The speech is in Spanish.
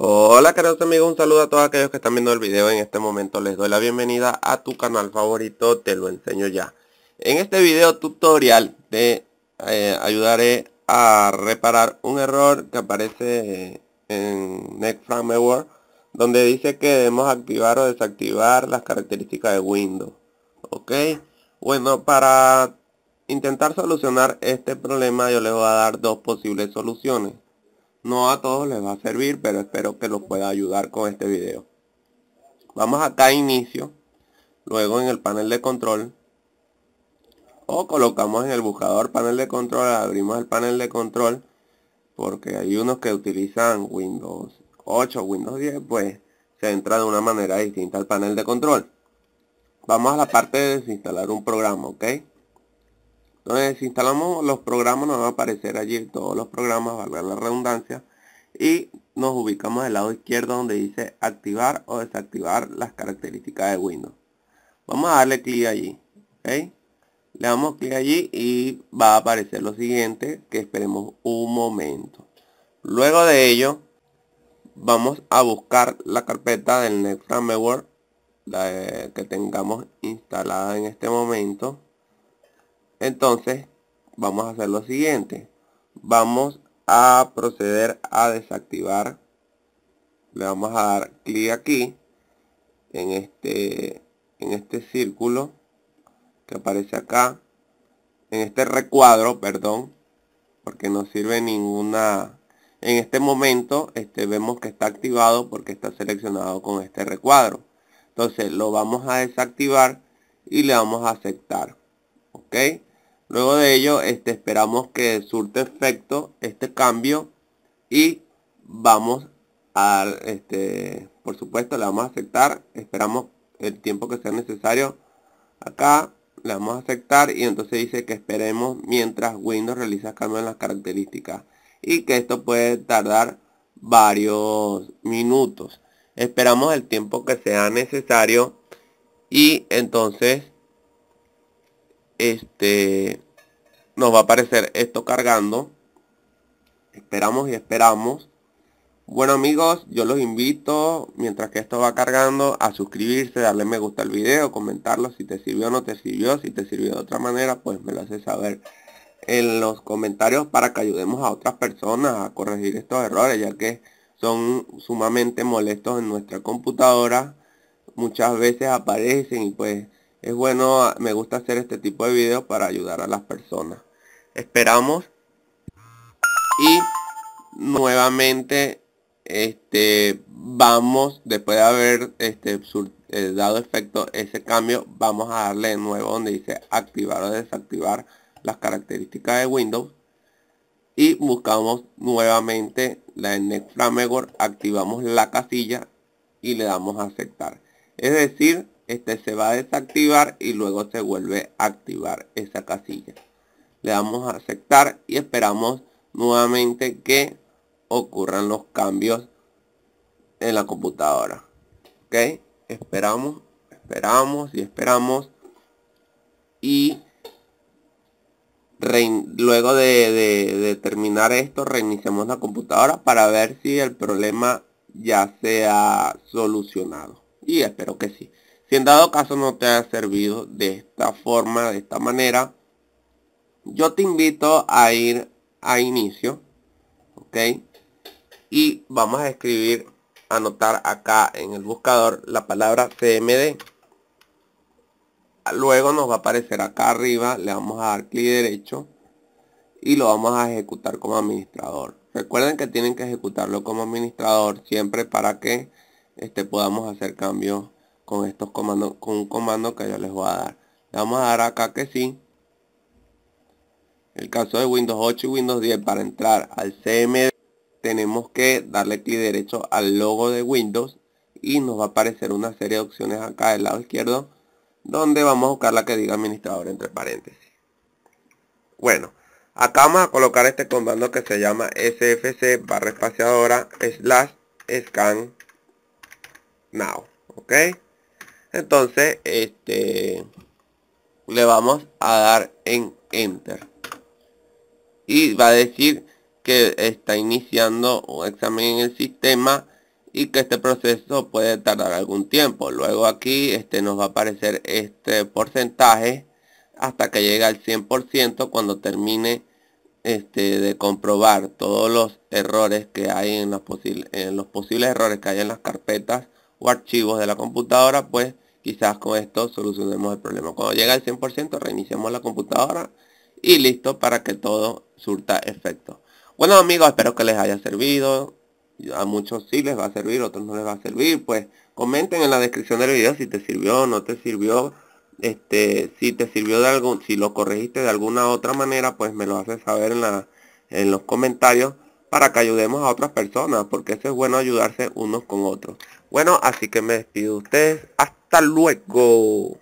Hola queridos amigos, un saludo a todos aquellos que están viendo el video en este momento. Les doy la bienvenida a tu canal favorito, te lo enseño ya. En este video tutorial te eh, ayudaré a reparar un error que aparece en Next Framework donde dice que debemos activar o desactivar las características de Windows. Ok, bueno, para intentar solucionar este problema yo les voy a dar dos posibles soluciones. No a todos les va a servir, pero espero que los pueda ayudar con este video. Vamos acá a inicio, luego en el panel de control, o colocamos en el buscador panel de control, abrimos el panel de control, porque hay unos que utilizan Windows 8, Windows 10, pues se entra de una manera distinta al panel de control. Vamos a la parte de desinstalar un programa, ¿ok? Entonces, si instalamos los programas, nos va a aparecer allí todos los programas, valga la redundancia, y nos ubicamos del lado izquierdo donde dice activar o desactivar las características de Windows. Vamos a darle clic allí, Le damos clic allí y va a aparecer lo siguiente, que esperemos un momento. Luego de ello, vamos a buscar la carpeta del Next Framework, la eh, que tengamos instalada en este momento. Entonces, vamos a hacer lo siguiente. Vamos a proceder a desactivar. Le vamos a dar clic aquí en este en este círculo que aparece acá en este recuadro perdón porque no sirve ninguna en este momento este vemos que está activado porque está seleccionado con este recuadro entonces lo vamos a desactivar y le vamos a aceptar ok Luego de ello, este, esperamos que surte efecto este cambio y vamos a, este, por supuesto, le vamos a aceptar. Esperamos el tiempo que sea necesario acá. Le vamos a aceptar y entonces dice que esperemos mientras Windows realiza cambios en las características y que esto puede tardar varios minutos. Esperamos el tiempo que sea necesario y entonces este nos va a aparecer esto cargando esperamos y esperamos bueno amigos yo los invito mientras que esto va cargando a suscribirse darle me gusta al vídeo comentarlo si te sirvió o no te sirvió si te sirvió de otra manera pues me lo haces saber en los comentarios para que ayudemos a otras personas a corregir estos errores ya que son sumamente molestos en nuestra computadora muchas veces aparecen y pues es bueno, ah, me gusta hacer este tipo de videos para ayudar a las personas. Esperamos y nuevamente este vamos después de haber este, eh, dado efecto ese cambio vamos a darle de nuevo donde dice activar o desactivar las características de Windows y buscamos nuevamente la en Next activamos la casilla y le damos a aceptar es decir este se va a desactivar y luego se vuelve a activar esa casilla le damos a aceptar y esperamos nuevamente que ocurran los cambios en la computadora ok esperamos esperamos y esperamos y luego de, de terminar esto reiniciamos la computadora para ver si el problema ya se ha solucionado y espero que sí si en dado caso no te ha servido de esta forma, de esta manera, yo te invito a ir a inicio, ¿ok? Y vamos a escribir, anotar acá en el buscador la palabra CMD. Luego nos va a aparecer acá arriba, le vamos a dar clic derecho y lo vamos a ejecutar como administrador. Recuerden que tienen que ejecutarlo como administrador siempre para que este, podamos hacer cambios con estos comandos, con un comando que yo les voy a dar. Le vamos a dar acá que sí. el caso de Windows 8 y Windows 10, para entrar al CMD, tenemos que darle clic derecho al logo de Windows y nos va a aparecer una serie de opciones acá del lado izquierdo donde vamos a buscar la que diga administrador entre paréntesis. Bueno, acá vamos a colocar este comando que se llama sfc barra espaciadora slash scan now, ¿ok? entonces este le vamos a dar en enter y va a decir que está iniciando un examen en el sistema y que este proceso puede tardar algún tiempo luego aquí este nos va a aparecer este porcentaje hasta que llega al 100% cuando termine este, de comprobar todos los errores que hay en, las en los posibles errores que hay en las carpetas o archivos de la computadora, pues quizás con esto solucionemos el problema. Cuando llega al 100% reiniciamos la computadora y listo para que todo surta efecto. Bueno amigos, espero que les haya servido. A muchos sí les va a servir, otros no les va a servir. Pues comenten en la descripción del video si te sirvió o no te sirvió. Este, si te sirvió de algún, si lo corregiste de alguna otra manera, pues me lo haces saber en, la, en los comentarios para que ayudemos a otras personas, porque eso es bueno ayudarse unos con otros. Bueno, así que me despido de ustedes. Hasta luego.